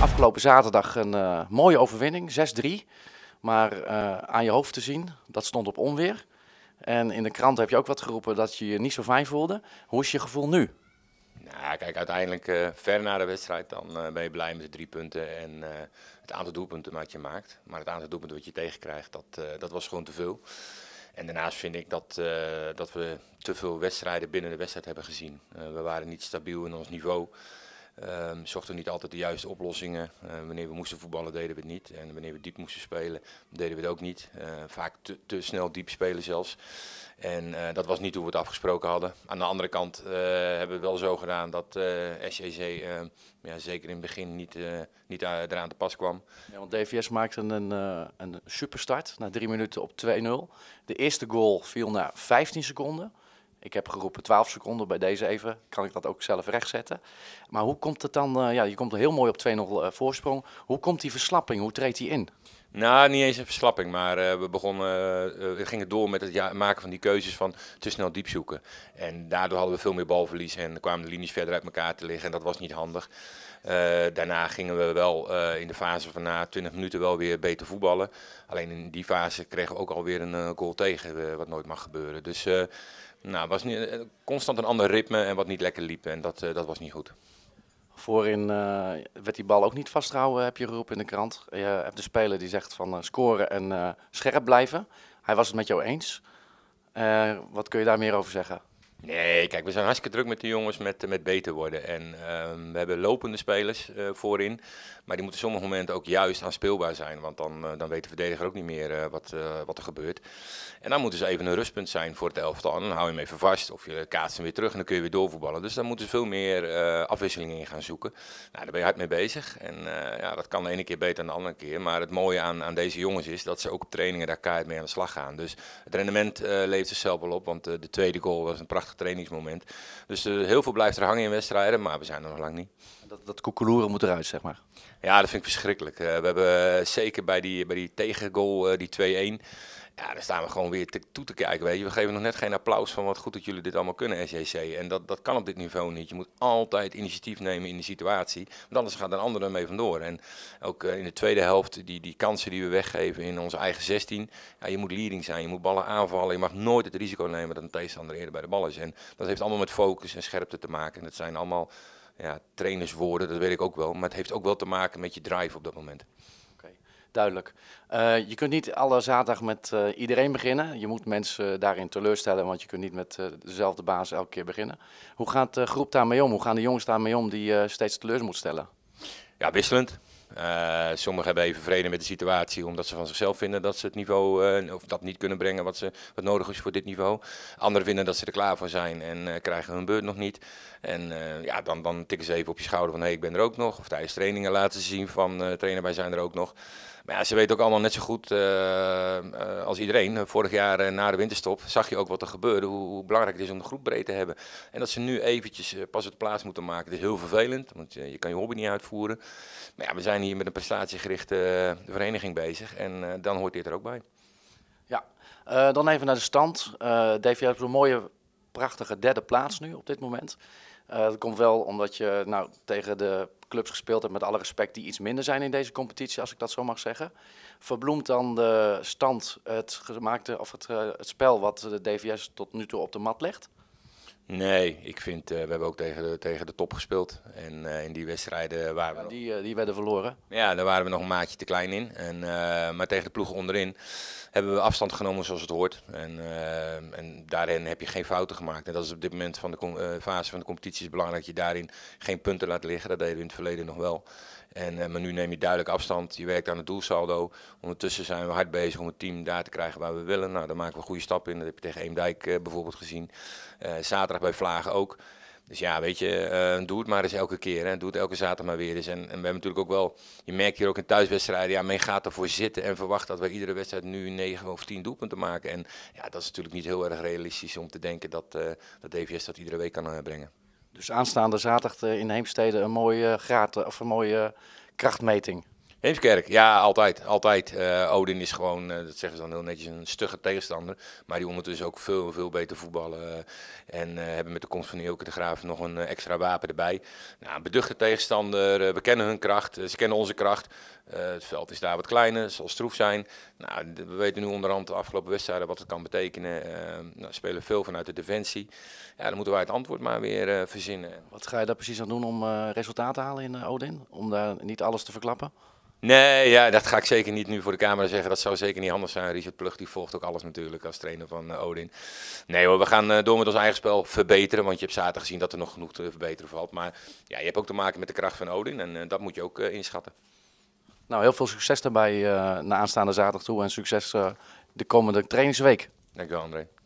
Afgelopen zaterdag een eh, mooie overwinning, 6-3. Maar eh, aan je hoofd te zien, dat stond op onweer. En in de krant heb je ook wat geroepen dat je je niet zo fijn voelde. Hoe is je gevoel nu? Nou, kijk, uiteindelijk eh, ver na de wedstrijd dan ben je blij met de drie punten en het aantal doelpunten wat je maakt. Maar het aantal doelpunten wat je tegenkrijgt, dat, dat was gewoon te veel. En daarnaast vind ik dat, dat we te veel wedstrijden binnen de wedstrijd hebben gezien. we waren niet stabiel in ons niveau. Um, zochten niet altijd de juiste oplossingen. Ehm, wanneer we moesten voetballen deden we het niet. En wanneer we diep moesten spelen deden we het ook niet. Ehm, vaak te, te, snel diep spelen zelfs. En eh, dat was niet hoe we het afgesproken hadden. Aan de andere kant eh, hebben we wel zo gedaan dat eh, SJC ja, zeker in het begin niet, niet eraan te pas kwam. Ja, want DVS maakte een, een superstart na drie minuten op 2-0. De eerste goal viel na 15 seconden. Ik heb geroepen 12 seconden bij deze even. Kan ik dat ook zelf rechtzetten? Maar hoe komt het dan? Eh, ja, je komt heel mooi op 2-0 eh, voorsprong. Hoe komt die verslapping? Hoe treedt die in? Nou, niet eens een verslapping, maar eh, we begonnen, eh, eh, we gingen door met het maken van die keuzes van te snel diep zoeken. En daardoor hadden we veel meer balverlies en kwamen de linies verder uit elkaar te liggen en dat was niet handig. daarna gingen we wel in de fase van na 20 minuten wel weer beter voetballen. Alleen in die fase kregen we ook alweer een goal tegen, wat nooit mag gebeuren. Dus nou, was niet, constant een ander ritme en wat niet lekker liep en dat, dat was niet goed. Voorin eh, werd die bal ook niet vastgehouden, heb je geroepen in de krant. Je hebt de speler die zegt van eh, scoren en eh, scherp blijven. Hij was het met jou eens. wat kun je daar meer over zeggen? Nee, kijk, we zijn hartstikke druk met de jongens met, eh, met beter worden. En ehm, we hebben lopende spelers eh, voorin. Maar die moeten sommige momenten ook juist aanspeelbaar zijn. Want dan, eh, dan weet de verdediger ook niet meer wat, wat er gebeurt. En dan moeten ze even een rustpunt zijn voor het elftal. Dan hou je hem even vast of je kaatst ze weer terug en dan kun je weer doorvoetballen. Dus daar moeten ze veel meer afwisselingen in gaan zoeken. Nou, daar ben je hard mee bezig. En ja, dat kan de ene keer beter dan de andere keer. Maar het mooie aan, aan deze jongens is dat ze ook op trainingen daar keihard mee aan de slag gaan. Dus het rendement levert zichzelf wel op. Want de tweede goal was een prachtig trainingsmoment. Dus eh, heel veel blijft er hangen in wedstrijden, maar we zijn er nog lang niet. Dat, dat koekeloeren moet eruit, zeg maar. Ja, dat vind ik verschrikkelijk. Eh, we hebben eh, zeker bij die, bij die tegengoal, die 2-1... Ja, daar staan we gewoon weer te, toe te kijken. Weet je. We geven nog net geen applaus van wat goed dat jullie dit allemaal kunnen, SJC. En dat, dat kan op dit niveau niet. Je moet altijd initiatief nemen in de situatie. Want anders gaat een ander ermee vandoor. En ook eh, in de tweede helft, die, die kansen die we weggeven in onze eigen 16. Ja, je moet leading zijn, je moet ballen aanvallen. Je mag nooit het risico nemen dat een tegenstander eerder bij de bal is. En dat heeft allemaal met focus en scherpte te maken. En dat zijn allemaal ja, trainerswoorden, dat weet ik ook wel. Maar het heeft ook wel te maken met je drive op dat moment duidelijk. Eh, je kunt niet alle zaterdag met eh, iedereen beginnen. Je moet mensen daarin teleurstellen, want je kunt niet met eh, dezelfde baas elke keer beginnen. Hoe gaat de groep daarmee om? Hoe gaan de jongens daarmee om die steeds teleur moet stellen? Ja, wisselend. Eh, sommigen hebben even vrede met de situatie, omdat ze van zichzelf vinden dat ze het niveau eh, of dat niet kunnen brengen wat, ze, wat nodig is voor dit niveau. Anderen vinden dat ze er klaar voor zijn en eh, krijgen hun beurt nog niet. En ja, dan, dan tikken ze even op je schouder van hé, hey, ik ben er ook nog. Of tijdens trainingen laten ze zien van trainen wij zijn er ook nog. Maar ja, ze weten ook allemaal net zo goed als iedereen. Vorig jaar na de winterstop zag je ook wat er gebeurde, hoe, hoe, belangrijk het is om de groep breed te hebben. En dat ze nu eventjes pas het plaats moeten maken. dat is heel vervelend, want je kan je hobby niet uitvoeren. Maar ja, we zijn hier met een prestatiegerichte eh, vereniging bezig en eh, dan hoort dit er ook bij. Ja, eh, dan even naar de stand. DVS heeft een mooie, prachtige derde plaats nu op dit moment. dat komt wel omdat je nou, tegen de clubs gespeeld hebt, met alle respect, die iets minder zijn in deze competitie, als ik dat zo mag zeggen. Verbloemt dan de stand het, gemaakte, of het, het spel wat de DVS tot nu toe op de mat legt? Nee, ik vind, eh, we hebben ook tegen de, tegen de top gespeeld. En eh, in die wedstrijden waren we... Die, eh, die werden verloren. Ja, daar waren we nog een maatje te klein in. En, maar tegen de ploegen onderin hebben we afstand genomen zoals het hoort. En, en daarin heb je geen fouten gemaakt. En dat is op dit moment van de fase van de competitie is belangrijk dat je daarin geen punten laat liggen. Dat deden we in het verleden nog wel. En, maar nu neem je duidelijk afstand. Je werkt aan het doelsaldo. Ondertussen zijn we hard bezig om het team daar te krijgen waar we willen. Nou, daar maken we goede stappen in. Dat heb je tegen Eemdijk bijvoorbeeld gezien. zaterdag bij Vlagen ook. Dus ja, weet je, eh, doe het maar eens elke keer. Hè. Doe het elke zaterdag maar weer eens. En, we hebben natuurlijk ook wel, je merkt hier ook in thuiswedstrijden, ja, men gaat ervoor zitten en verwacht dat we iedere wedstrijd nu 9 of 10 doelpunten maken. En ja, dat is natuurlijk niet heel erg realistisch om te denken dat, eh, dat DVS dat iedere week kan eh, brengen. Dus aanstaande zaterdag in Heemstede een mooie graad of een mooie krachtmeting. Heemskerk, ja, altijd. altijd. Eh, Odin is gewoon, eh, dat zeggen ze dan heel netjes, een stugge tegenstander. Maar die ondertussen ook veel, veel beter voetballen. Eh, en hebben met de komst van Joker de Graaf nog een extra wapen erbij. Nou, een beduchte tegenstander. we kennen hun kracht. ze kennen onze kracht. het veld is daar wat kleiner. zal stroef zijn. Nou, we weten nu onderhand de afgelopen wedstrijden wat het kan betekenen. Nou, spelen veel vanuit de defensie. Ja, dan moeten wij het antwoord maar weer verzinnen. Wat ga je daar precies aan doen om resultaat te halen in Odin? Om daar niet alles te verklappen? Nee, ja, dat ga ik zeker niet nu voor de camera zeggen. Dat zou zeker niet anders zijn. Richard Plug die volgt ook alles natuurlijk als trainer van eh, Odin. Nee hoor, we gaan eh, door met ons eigen spel verbeteren. Want je hebt zaterdag gezien dat er nog genoeg te verbeteren valt. Maar ja, je hebt ook te maken met de kracht van Odin. En eh, dat moet je ook inschatten. Nou, heel veel succes daarbij naar aanstaande zaterdag toe. En succes de komende trainingsweek. Dankjewel André.